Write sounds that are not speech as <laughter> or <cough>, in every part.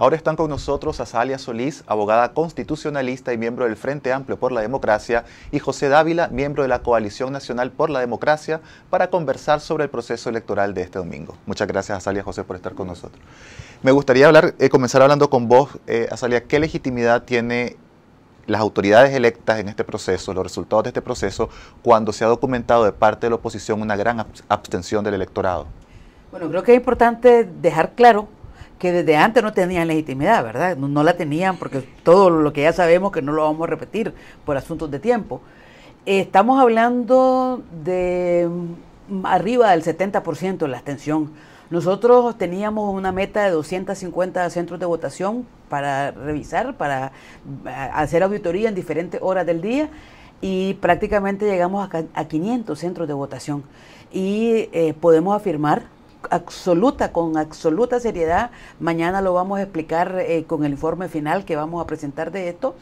Ahora están con nosotros Azalia Solís, abogada constitucionalista y miembro del Frente Amplio por la Democracia, y José Dávila, miembro de la Coalición Nacional por la Democracia, para conversar sobre el proceso electoral de este domingo. Muchas gracias, Azalia José, por estar con nosotros. Me gustaría hablar, eh, comenzar hablando con vos, eh, Azalia, ¿qué legitimidad tiene las autoridades electas en este proceso, los resultados de este proceso, cuando se ha documentado de parte de la oposición una gran abstención del electorado? Bueno, creo que es importante dejar claro que desde antes no tenían legitimidad, ¿verdad? No, la tenían porque todo lo que ya sabemos que no lo vamos a repetir por asuntos de tiempo. estamos hablando de mm, arriba del 70% de la abstención. Nosotros teníamos una meta de 250 centros de votación para revisar, para eh, hacer auditoría en diferentes horas del día y prácticamente llegamos a, 500 centros de votación. Y eh, podemos afirmar absoluta, con absoluta seriedad, mañana lo vamos a explicar eh, con el informe final que vamos a presentar de esto,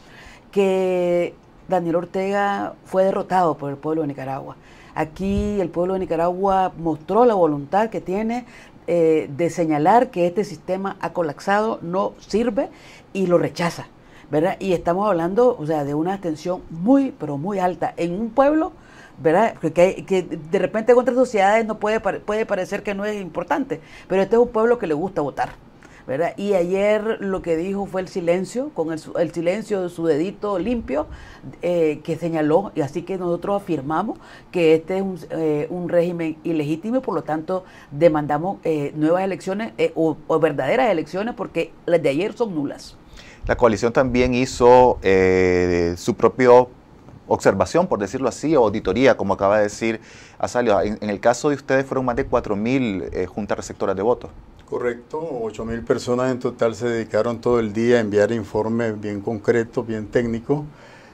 que Daniel Ortega fue derrotado por el pueblo de Nicaragua. Aquí el pueblo de Nicaragua mostró la voluntad que tiene eh, de señalar que este sistema ha colapsado, no sirve y lo rechaza. ¿verdad? Y estamos hablando o sea, de una abstención muy, pero muy alta en un pueblo ¿verdad? Que, de repente en otras sociedades no puede, puede parecer que no es importante, pero este es un pueblo que le gusta votar. ¿verdad? Y ayer lo que dijo fue el silencio, con el, silencio de su dedito limpio, eh, que señaló, y así que nosotros afirmamos que este es un, eh, régimen ilegítimo por lo tanto demandamos eh, nuevas elecciones o, verdaderas elecciones porque las de ayer son nulas. La coalición también hizo su propio observación, por decirlo así, o auditoría, como acaba de decir Asalio. En, el caso de ustedes fueron más de 4.000 eh, juntas receptoras de votos. Correcto, 8.000 personas en total se dedicaron todo el día a enviar informes bien concretos, bien técnicos.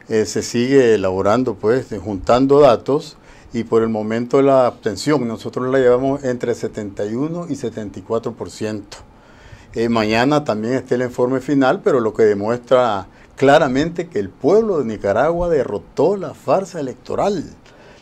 Eh, se sigue elaborando, pues, juntando datos y por el momento la abstención nosotros la llevamos entre 71 y 74 eh, mañana también está el informe final, pero lo que demuestra claramente que el pueblo de Nicaragua derrotó la farsa electoral.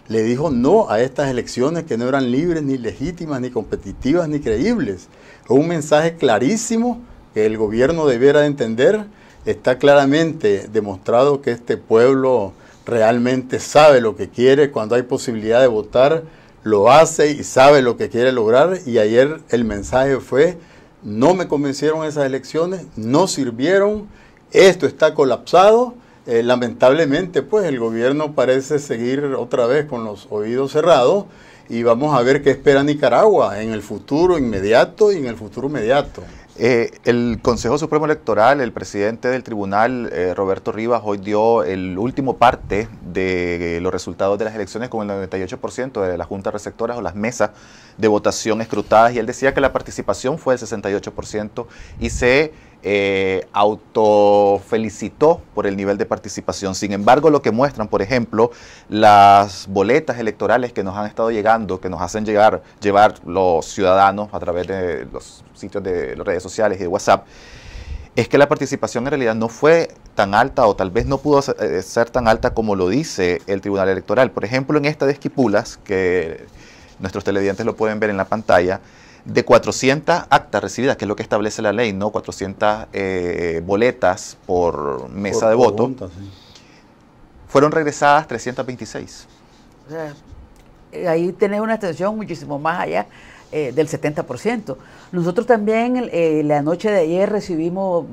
Le dijo no a estas elecciones que no eran libres, ni legítimas, ni competitivas, ni creíbles. Un mensaje clarísimo que el gobierno debiera entender. Está claramente demostrado que este pueblo realmente sabe lo que quiere. Cuando hay posibilidad de votar, lo hace y sabe lo que quiere lograr. Y ayer el mensaje fue, no me convencieron esas elecciones, no sirvieron esto está colapsado. Eh, lamentablemente, pues el gobierno parece seguir otra vez con los oídos cerrados y vamos a ver qué espera Nicaragua en el futuro inmediato y en el futuro inmediato. Eh, el Consejo Supremo Electoral, el presidente del tribunal, eh, Roberto Rivas, hoy dio el último parte de los resultados de las elecciones con el 98% de las juntas receptoras o las mesas de votación escrutadas y él decía que la participación fue del 68% y se eh, autofelicitó por el nivel de participación. Sin embargo, lo que muestran, por ejemplo, las boletas electorales que nos han estado llegando, que nos hacen llegar, llevar los ciudadanos a través de los sitios de las redes sociales y de WhatsApp, es que la participación en realidad no fue tan alta o tal vez no pudo ser eh, tan alta como lo dice el Tribunal Electoral. Por ejemplo, en esta de Esquipulas, que nuestros televidentes lo pueden ver en la pantalla, de 400 actas recibidas, que es lo que establece la ley, ¿no? 400 eh, boletas por mesa de voto, fueron regresadas 326. O eh, ahí tenés una extensión muchísimo más allá eh, del 70%. Nosotros también la noche de ayer recibimos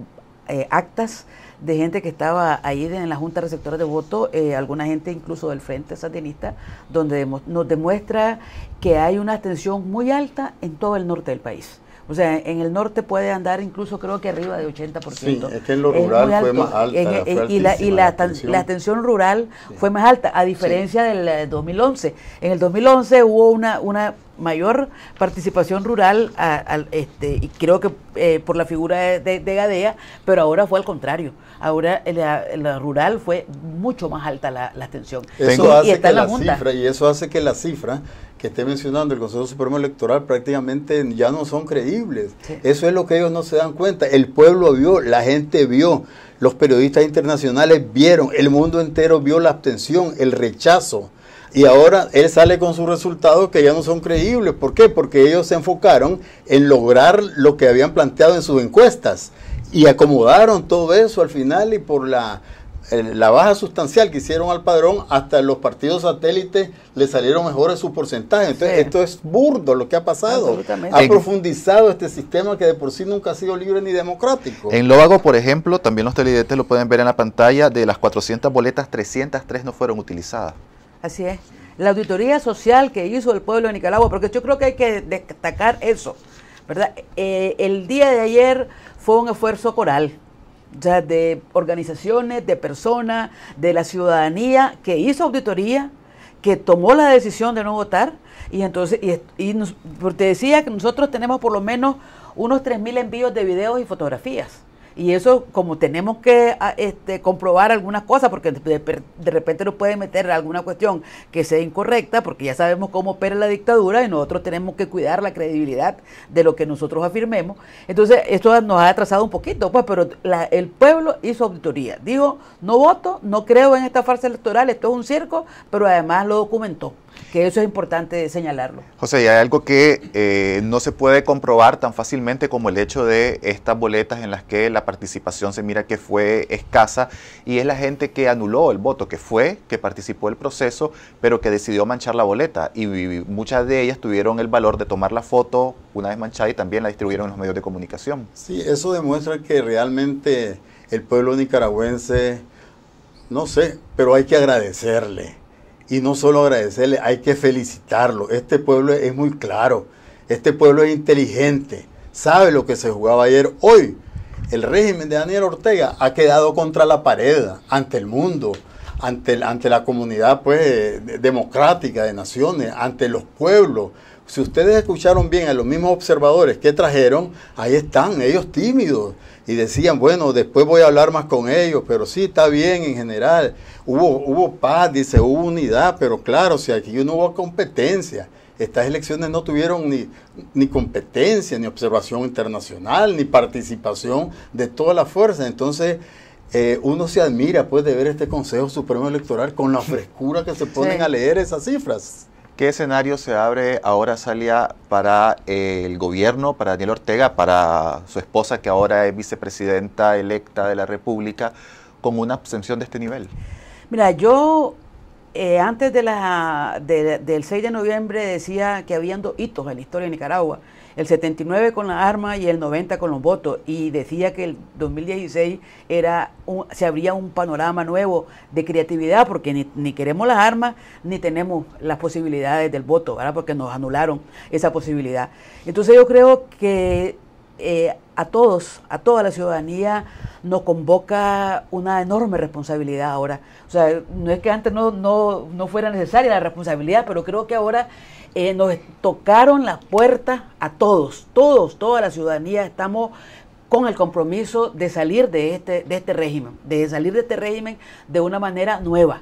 actas de gente que estaba ahí en la Junta Receptora de Voto, eh, alguna gente incluso del Frente Satinista, donde nos demuestra que hay una abstención muy alta en todo el norte del país. O sea, en el norte puede andar incluso creo que arriba de 80%. Sí, es que en lo rural fue más alta. Eh, y la, abstención rural fue más alta, a diferencia del 2011. Eh, en el 2011 hubo una mayor participación rural, este, y creo que eh, por la figura de, Gadea, pero ahora fue al contrario. Ahora eh, la, rural fue mucho más alta la, abstención. Eso y, hace la, cifra, y eso hace que las cifras que esté mencionando el Consejo Supremo Electoral prácticamente ya no son creíbles. Eso es lo que ellos no se dan cuenta. El pueblo vio, la gente vio, los periodistas internacionales vieron, el mundo entero vio la abstención, el rechazo y ahora él sale con sus resultados que ya no son creíbles. ¿Por qué? Porque ellos se enfocaron en lograr lo que habían planteado en sus encuestas y acomodaron todo eso al final y por la, eh, baja sustancial que hicieron al padrón, hasta los partidos satélites le salieron mejores sus porcentajes. Entonces, esto es burdo lo que ha pasado. Ha profundizado este sistema que de por sí nunca ha sido libre ni democrático. En Lóvago, por ejemplo, también los televidentes lo pueden ver en la pantalla, de las 400 boletas, 303 no fueron utilizadas. Así es. La auditoría social que hizo el pueblo de Nicaragua, porque yo creo que hay que destacar eso, ¿verdad? Eh, el día de ayer fue un esfuerzo coral, ya de organizaciones, de personas, de la ciudadanía que hizo auditoría, que tomó la decisión de no votar, y entonces, y, te decía que nosotros tenemos por lo menos unos 3.000 envíos de videos y fotografías y eso, como tenemos que ah, este, comprobar algunas cosas, porque de, repente nos pueden meter alguna cuestión que sea incorrecta, porque ya sabemos cómo opera la dictadura y nosotros tenemos que cuidar la credibilidad de lo que nosotros afirmemos. Entonces, esto nos ha atrasado un poquito, pues, pero el pueblo hizo auditoría. Dijo, no voto, no creo en esta farsa electoral, esto es un circo, pero además lo documentó que eso es importante señalarlo. José, y hay algo que eh, no se puede comprobar tan fácilmente como el hecho de estas boletas en las que la participación se mira que fue escasa y es la gente que anuló el voto, que fue, que participó del proceso, pero que decidió manchar la boleta y muchas de ellas tuvieron el valor de tomar la foto una vez manchada y también la distribuyeron en los medios de comunicación. Sí, eso demuestra que realmente el pueblo nicaragüense, no sé, pero hay que agradecerle y no solo agradecerle, hay que felicitarlo. Este pueblo es muy claro, este pueblo es inteligente, sabe lo que se jugaba ayer. Hoy el régimen de Daniel Ortega ha quedado contra la pared, ante el mundo, ante, ante la comunidad pues, democrática de naciones, ante los pueblos, si ustedes escucharon bien a los mismos observadores que trajeron, ahí están, ellos tímidos. Y decían, bueno, después voy a hablar más con ellos, pero sí, está bien en general. Hubo, hubo paz, dice, hubo unidad, pero claro, si aquí no hubo competencia. Estas elecciones no tuvieron ni, competencia, ni observación internacional, ni participación de todas las fuerzas. Entonces, eh, uno se admira pues de ver este Consejo Supremo Electoral con la <laughs> frescura que se ponen a leer esas cifras. ¿Qué escenario se abre ahora, Salia, para eh, el gobierno, para Daniel Ortega, para su esposa, que ahora es vicepresidenta electa de la República, con una abstención de este nivel? Mira, yo eh, antes de la, del 6 de noviembre decía que habían dos hitos en la historia de Nicaragua, el 79 con las armas y el 90 con los votos, y decía que el 2016 era un, se abría un panorama nuevo de creatividad, porque ni, queremos las armas ni tenemos las posibilidades del voto, ¿verdad? porque nos anularon esa posibilidad. Entonces yo creo que eh, a todos, a toda la ciudadanía, nos convoca una enorme responsabilidad ahora. O sea, no es que antes no, fuera necesaria la responsabilidad, pero creo que ahora eh, nos tocaron la puerta a todos, todos, toda la ciudadanía estamos con el compromiso de salir de este, de este régimen, de salir de este régimen de una manera nueva.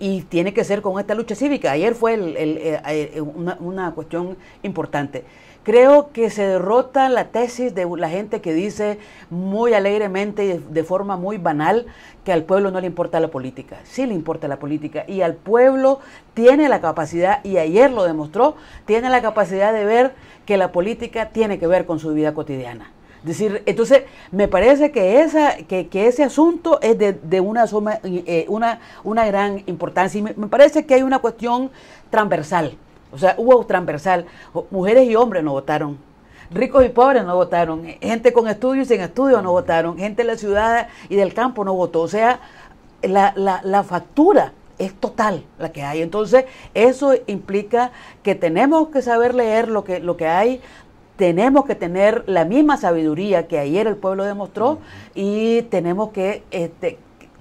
Y tiene que ser con esta lucha cívica. Ayer fue eh, una cuestión importante. Creo que se derrota la tesis de la gente que dice muy alegremente y de forma muy banal que al pueblo no le importa la política. Sí le importa la política y al pueblo tiene la capacidad, y ayer lo demostró, tiene la capacidad de ver que la política tiene que ver con su vida cotidiana. decir, entonces me parece que, esa, que, que ese asunto es de, una, suma, eh, una, gran importancia y me parece que hay una cuestión transversal o sea, hubo transversal. Mujeres y hombres no votaron. Ricos y pobres no votaron. Gente con estudios y sin estudios no votaron. Gente de la ciudad y del campo no votó. O sea, la, factura es total la que hay. Entonces, eso implica que tenemos que saber leer lo que, lo que hay, tenemos que tener la misma sabiduría que ayer el pueblo demostró y tenemos que este,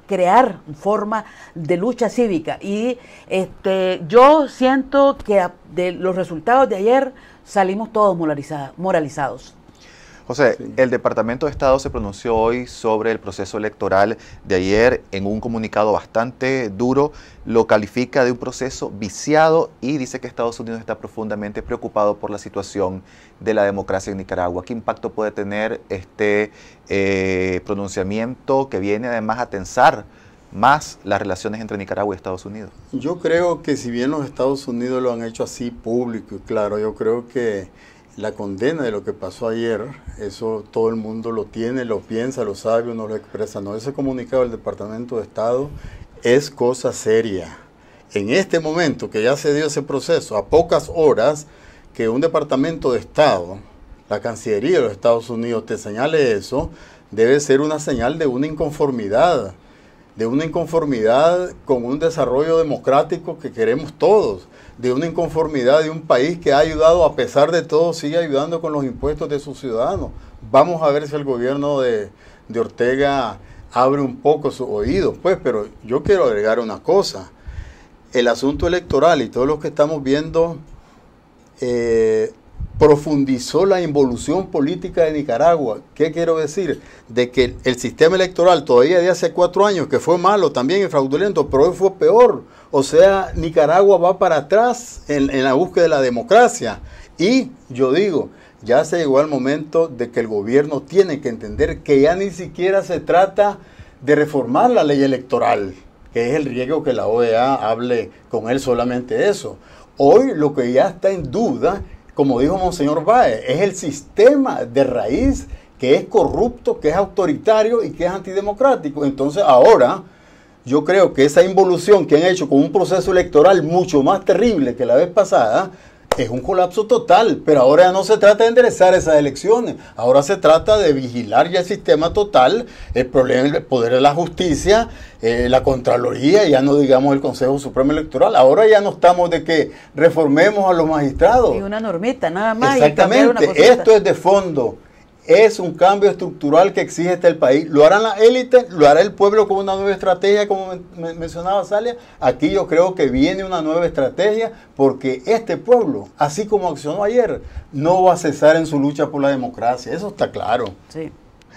crear forma de lucha cívica. Y este, yo siento que de los resultados de ayer salimos todos moralizados. José, el Departamento de Estado se pronunció hoy sobre el proceso electoral de ayer en un comunicado bastante duro. Lo califica de un proceso viciado y dice que Estados Unidos está profundamente preocupado por la situación de la democracia en Nicaragua. ¿Qué impacto puede tener este eh, pronunciamiento que viene además a tensar más las relaciones entre Nicaragua y Estados Unidos? Yo creo que si bien los Estados Unidos lo han hecho así público y claro, yo creo que la condena de lo que pasó ayer, eso todo el mundo lo tiene, lo piensa, lo sabe, uno lo expresa. No, ese comunicado del Departamento de Estado es cosa seria. En este momento que ya se dio ese proceso, a pocas horas que un Departamento de Estado, la Cancillería de los Estados Unidos te señale eso, debe ser una señal de una inconformidad, de una inconformidad con un desarrollo democrático que queremos todos de una inconformidad de un país que ha ayudado, a pesar de todo, sigue ayudando con los impuestos de sus ciudadanos. Vamos a ver si el gobierno de, Ortega abre un poco sus oídos, pues, pero yo quiero agregar una cosa. El asunto electoral y todo lo que estamos viendo eh, profundizó la involución política de Nicaragua. ¿Qué quiero decir? De que el sistema electoral todavía de hace cuatro años, que fue malo también y fraudulento, pero hoy fue peor. O sea, Nicaragua va para atrás en, la búsqueda de la democracia. Y yo digo, ya se llegó el momento de que el gobierno tiene que entender que ya ni siquiera se trata de reformar la ley electoral, que es el riesgo que la OEA hable con él solamente eso. Hoy lo que ya está en duda como dijo Monseñor Baez, es el sistema de raíz que es corrupto, que es autoritario y que es antidemocrático. Entonces ahora yo creo que esa involución que han hecho con un proceso electoral mucho más terrible que la vez pasada, es un colapso total, pero ahora no se trata de enderezar esas elecciones, ahora se trata de vigilar ya el sistema total, el problema poder de la justicia, eh, la Contraloría, ya no digamos el Consejo Supremo Electoral, ahora ya no estamos de que reformemos a los magistrados. Y una normita, nada más. Exactamente, esto es de fondo es un cambio estructural que exige este país. ¿Lo harán la élite, ¿Lo hará el pueblo con una nueva estrategia, como mencionaba Salia? Aquí yo creo que viene una nueva estrategia porque este pueblo, así como accionó ayer, no va a cesar en su lucha por la democracia. Eso está claro. Sí.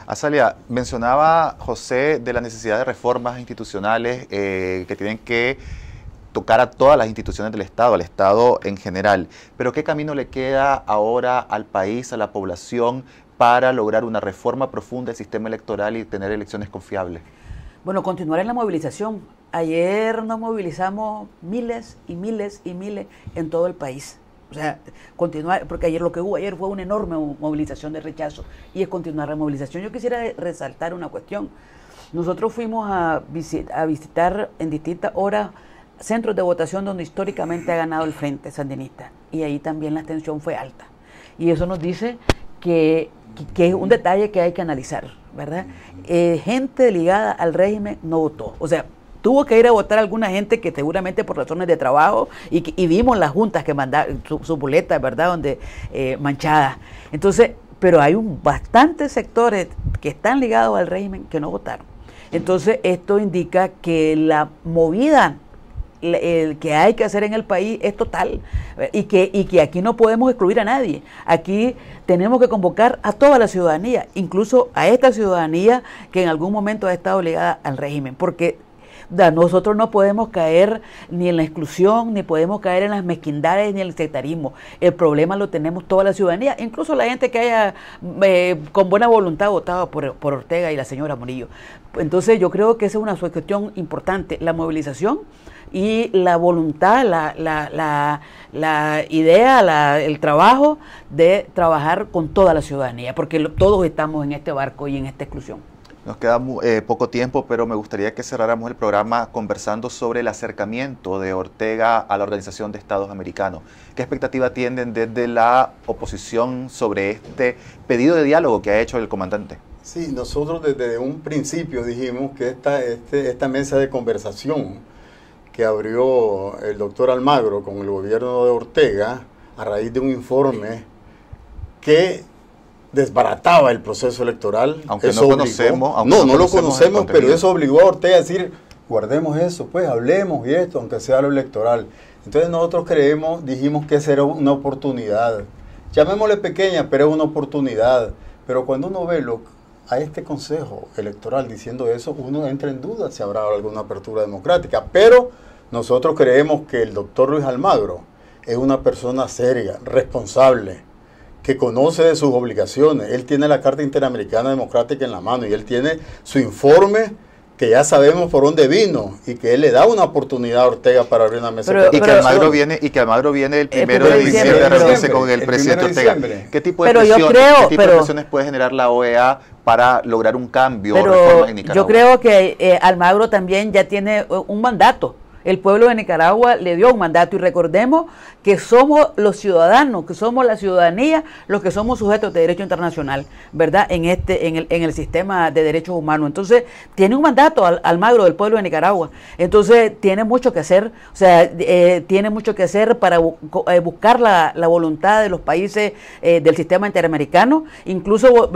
Azalia, ah, mencionaba José de la necesidad de reformas institucionales eh, que tienen que tocar a todas las instituciones del Estado, al Estado en general. Pero ¿qué camino le queda ahora al país, a la población para lograr una reforma profunda del sistema electoral y tener elecciones confiables? Bueno, continuar en la movilización. Ayer nos movilizamos miles y miles y miles en todo el país. O sea, continuar, porque ayer lo que hubo ayer fue una enorme movilización de rechazo y es continuar la movilización. Yo quisiera resaltar una cuestión. Nosotros fuimos a, a visitar en distintas horas centros de votación donde históricamente ha ganado el Frente Sandinista y ahí también la tensión fue alta. Y eso nos dice que, es un detalle que hay que analizar, ¿verdad? Eh, gente ligada al régimen no votó. O sea, tuvo que ir a votar alguna gente que seguramente por razones de trabajo y, y vimos las juntas que mandaron sus boletas, ¿verdad? Donde eh, manchadas. Entonces, pero hay un bastantes sectores que están ligados al régimen que no votaron. Entonces, esto indica que la movida el que hay que hacer en el país es total y que, y que aquí no podemos excluir a nadie. Aquí tenemos que convocar a toda la ciudadanía, incluso a esta ciudadanía que en algún momento ha estado ligada al régimen, porque nosotros no podemos caer ni en la exclusión, ni podemos caer en las mezquindades, ni en el sectarismo. El problema lo tenemos toda la ciudadanía, incluso la gente que haya eh, con buena voluntad votado por, Ortega y la señora Murillo. Entonces yo creo que esa es una cuestión importante, la movilización y la voluntad, la idea, el trabajo de trabajar con toda la ciudadanía, porque todos estamos en este barco y en esta exclusión. Nos queda eh, poco tiempo, pero me gustaría que cerráramos el programa conversando sobre el acercamiento de Ortega a la Organización de Estados Americanos. ¿Qué expectativa tienen desde la oposición sobre este pedido de diálogo que ha hecho el comandante? Sí, nosotros desde un principio dijimos que esta este, mesa de conversación que abrió el doctor Almagro con el gobierno de Ortega a raíz de un informe que desbarataba el proceso electoral. Aunque no conocemos. no, no, lo conocemos, pero eso obligó a Ortega a decir, guardemos eso, pues hablemos y esto, aunque sea lo electoral. Entonces nosotros creemos, dijimos que esa era una oportunidad. Llamémosle pequeña, pero es una oportunidad. Pero cuando uno ve a este Consejo Electoral diciendo eso, uno entra en duda si habrá alguna apertura democrática. Pero nosotros creemos que el doctor Luis Almagro es una persona seria, responsable que conoce de sus obligaciones. Él tiene la Carta Interamericana Democrática en la mano y él tiene su informe que ya sabemos por dónde vino y que él le da una oportunidad a Ortega para abrir una mesa. y, que Almagro viene, y que Almagro viene el eh, primero de diciembre a reunirse con el, presidente Ortega. ¿Qué tipo, de, ¿qué tipo de presiones puede generar la OEA para lograr un cambio o reforma en Nicaragua? Yo creo que eh, Almagro también ya tiene eh, un mandato el pueblo de Nicaragua le dio un mandato y recordemos que somos los ciudadanos, que somos la ciudadanía, los que somos sujetos de derecho internacional, ¿verdad? En este, en el, en el sistema de derechos humanos. Entonces, tiene un mandato al, magro del pueblo de Nicaragua. Entonces, tiene mucho que hacer, o sea, eh, tiene mucho que hacer para eh, buscar la, voluntad de los países eh, del sistema interamericano, incluso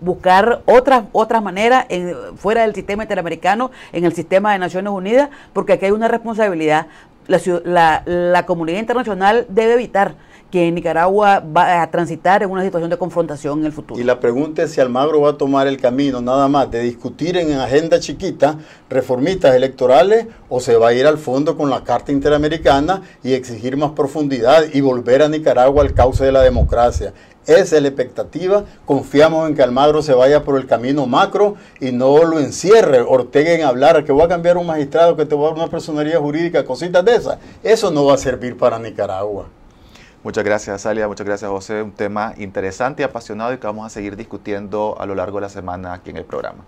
buscar otras, otras maneras fuera del sistema interamericano, en el sistema de Naciones Unidas, porque aquí hay una responsabilidad. La, comunidad internacional debe evitar que Nicaragua va a transitar en una situación de confrontación en el futuro. Y la pregunta es si Almagro va a tomar el camino nada más de discutir en agenda chiquita reformistas electorales o se va a ir al fondo con la Carta Interamericana y exigir más profundidad y volver a Nicaragua al cauce de la democracia. Esa es la expectativa. Confiamos en que Almagro se vaya por el camino macro y no lo encierre Ortega en hablar, que voy a cambiar un magistrado, que te voy a dar una personería jurídica, cositas de esas. Eso no va a servir para Nicaragua. Muchas gracias, Salia. Muchas gracias, José. Un tema interesante y apasionado y que vamos a seguir discutiendo a lo largo de la semana aquí en el programa.